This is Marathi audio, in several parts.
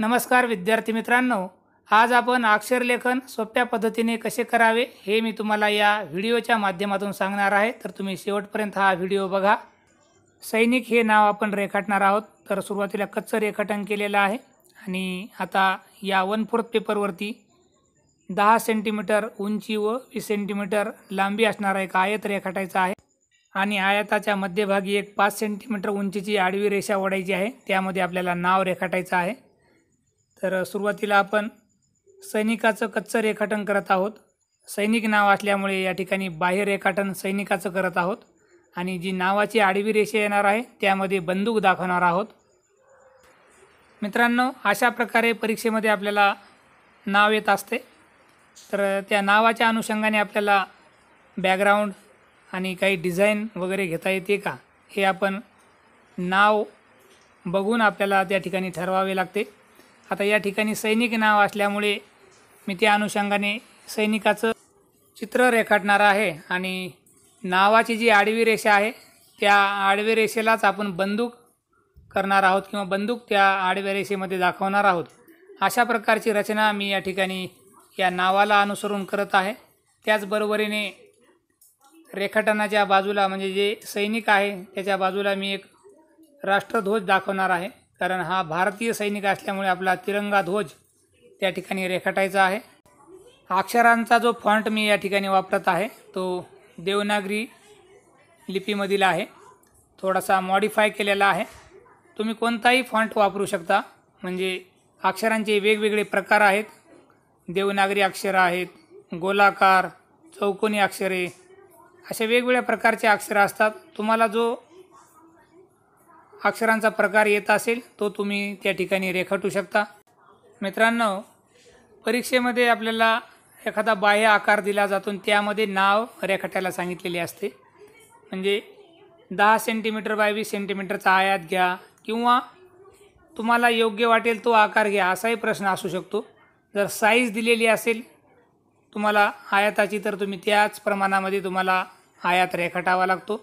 नमस्कार विद्यार्थी मित्रांनो आज आपण अक्षरलेखन सोप्या पद्धतीने कसे करावे हे मी तुम्हाला या व्हिडिओच्या माध्यमातून सांगणार आहे तर तुम्ही शेवटपर्यंत हा व्हिडिओ बघा सैनिक हे नाव आपण रेखाटणार आहोत तर सुरुवातीला कच्चं रेखाटन केलेलं आहे आणि आता या वन फोर्थ पेपरवरती दहा सेंटीमीटर उंची व वीस सेंटीमीटर लांबी असणारा एक आयत रेखाटायचा आहे आणि आयताच्या मध्यभागी एक पाच सेंटीमीटर उंचीची आडवी रेषा ओढायची आहे त्यामध्ये आपल्याला नाव रेखाटायचं आहे तर सुरुवातीला आपण सैनिकाचं कच्चं रेखाटन करत आहोत सैनिक नाव असल्यामुळे या ठिकाणी बाह्य रेखाटन सैनिकाचं करत आहोत आणि जी नावाची आडवी रेषा येणार आहे त्यामध्ये बंदूक दाखवणार आहोत मित्रांनो अशा प्रकारे परीक्षेमध्ये आपल्याला नाव येत असते तर त्या नावाच्या अनुषंगाने आपल्याला बॅकग्राऊंड आणि काही डिझाईन वगैरे घेता येते का हे आपण नाव बघून आपल्याला त्या ठिकाणी ठरवावे लागते आता या ठिकाणी सैनिक नाव असल्यामुळे मी त्या अनुषंगाने सैनिकाचं चित्र रेखाटणार आहे आणि नावाची जी आडवी रेषा आहे त्या आडव्या रेषेलाच आपण बंदूक करणार आहोत किंवा बंदूक त्या आडव्या रेषेमध्ये दाखवणार आहोत अशा प्रकारची रचना मी या ठिकाणी या नावाला अनुसरून करत आहे त्याचबरोबरीने रेखाटनाच्या बाजूला म्हणजे जे सैनिक आहे त्याच्या बाजूला मी एक राष्ट्रध्वज दाखवणार आहे कारण हा भारतीय सैनिक असल्यामुळे आपला तिरंगा ध्वज त्या ठिकाणी रेखाटायचा आहे अक्षरांचा जो फॉन्ट मी या ठिकाणी वापरत आहे तो देवनागरी लिपीमधील आहे थोडासा मॉडिफाय केलेला आहे तुम्ही कोणताही फॉन्ट वापरू शकता म्हणजे अक्षरांचे वेगवेगळे प्रकार आहेत देवनागरी अक्षरं आहेत गोलाकार चौकोनी अक्षरे अशा वेगवेगळ्या प्रकारचे अक्षरं असतात तुम्हाला जो अक्षरांचा प्रकार येत असेल तो तुम्ही त्या ठिकाणी रेखाटू शकता मित्रांनो परीक्षेमध्ये आपल्याला एखादा बाह्य आकार दिला जातो त्यामध्ये नाव रेखाटायला सांगितलेले असते म्हणजे दहा सेंटीमीटर बाय वीस सेंटीमीटरचा आयात घ्या किंवा तुम्हाला योग्य वाटेल तो आकार घ्या असाही प्रश्न असू शकतो जर साईज दिलेली असेल तुम्हाला आयाताची तर तुम्ही त्याच प्रमाणामध्ये तुम्हाला आयात रेखाटावा लागतो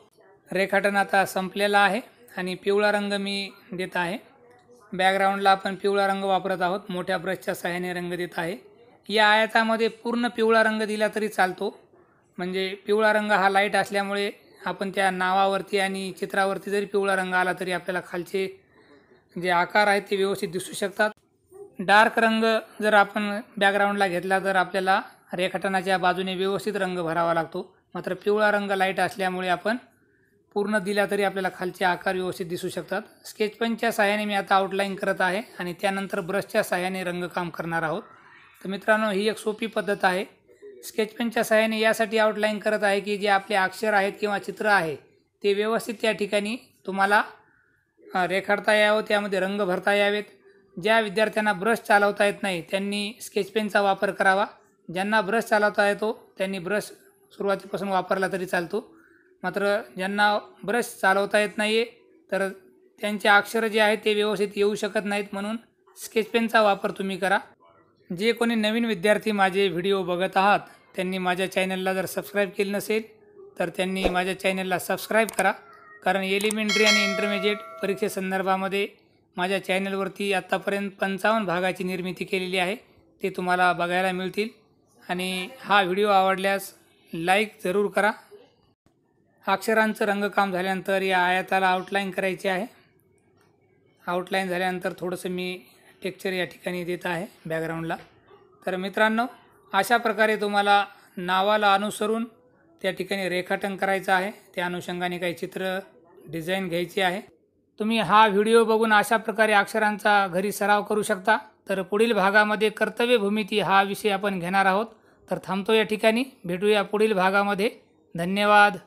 रेखाटन आता संपलेला आहे आणि पिवळा रंग मी देत आहे बॅकग्राऊंडला आपण पिवळा रंग वापरत आहोत मोठ्या ब्रशच्या सहाय्याने रंग देत आहे या आयतामध्ये पूर्ण पिवळा रंग दिला तरी चालतो म्हणजे पिवळा रंग हा लाईट असल्यामुळे आपण त्या नावावरती आणि चित्रावरती जरी पिवळा रंग आला तरी आपल्याला खालचे जे आकार आहेत ते व्यवस्थित दिसू शकतात डार्क रंग जर आपण बॅकग्राऊंडला घेतला तर आपल्याला रेखाटनाच्या बाजूने व्यवस्थित रंग भरावा लागतो मात्र पिवळा रंग लाईट असल्यामुळे आपण पूर्ण दिला तरी आपल्याला खालचे आकार व्यवस्थित दिसू शकतात स्केच पेनच्या सहाय्याने मी आता आउटलाईन करत आहे आणि त्यानंतर ब्रशच्या सहाय्याने रंगकाम करणार आहोत तर मित्रांनो ही एक सोपी पद्धत आहे स्केच पेनच्या सहाय्याने यासाठी आउटलाईन करत आहे की जे आपले अक्षर आहेत किंवा चित्र आहे ते व्यवस्थित त्या ठिकाणी तुम्हाला रेखाडता यावं त्यामध्ये रंग भरता यावेत ज्या विद्यार्थ्यांना ब्रश चालवता येत नाही त्यांनी स्केच पेनचा वापर करावा ज्यांना ब्रश चालवता येतो त्यांनी ब्रश सुरुवातीपासून वापरला तरी चालतो मात्र ज्यांना ब्रश चालवता येत नाही आहे तर त्यांचे अक्षरं जे आहेत ते व्यवस्थित येऊ शकत नाहीत म्हणून स्केचपेनचा वापर तुम्ही करा जे कोणी नवीन विद्यार्थी माझे व्हिडिओ बघत आहात त्यांनी माझ्या चॅनलला जर सबस्क्राईब केली नसेल तर त्यांनी माझ्या चॅनलला सबस्क्राईब करा कारण एलिमेंटरी आणि इंटरमिजिएट परीक्षेसंदर्भामध्ये माझ्या चॅनलवरती आत्तापर्यंत पंचावन्न भागाची निर्मिती केलेली आहे ते तुम्हाला बघायला मिळतील आणि हा व्हिडिओ आवडल्यास लाईक जरूर करा अक्षरांचं रंगकाम झाल्यानंतर या आयाताला आउटलाईन करायची आहे आउटलाईन झाल्यानंतर थोडंसं मी टेक्चर या ठिकाणी देत आहे बॅकग्राऊंडला तर मित्रांनो अशा प्रकारे तुम्हाला नावाला अनुसरून त्या ठिकाणी रेखाटन करायचं आहे त्या अनुषंगाने काही चित्र डिझाईन घ्यायची आहे तुम्ही हा व्हिडिओ बघून अशा प्रकारे अक्षरांचा घरी सराव करू शकता तर पुढील भागामध्ये कर्तव्य भूमिती हा विषय आपण घेणार आहोत तर थांबतो या ठिकाणी भेटूया पुढील भागामध्ये धन्यवाद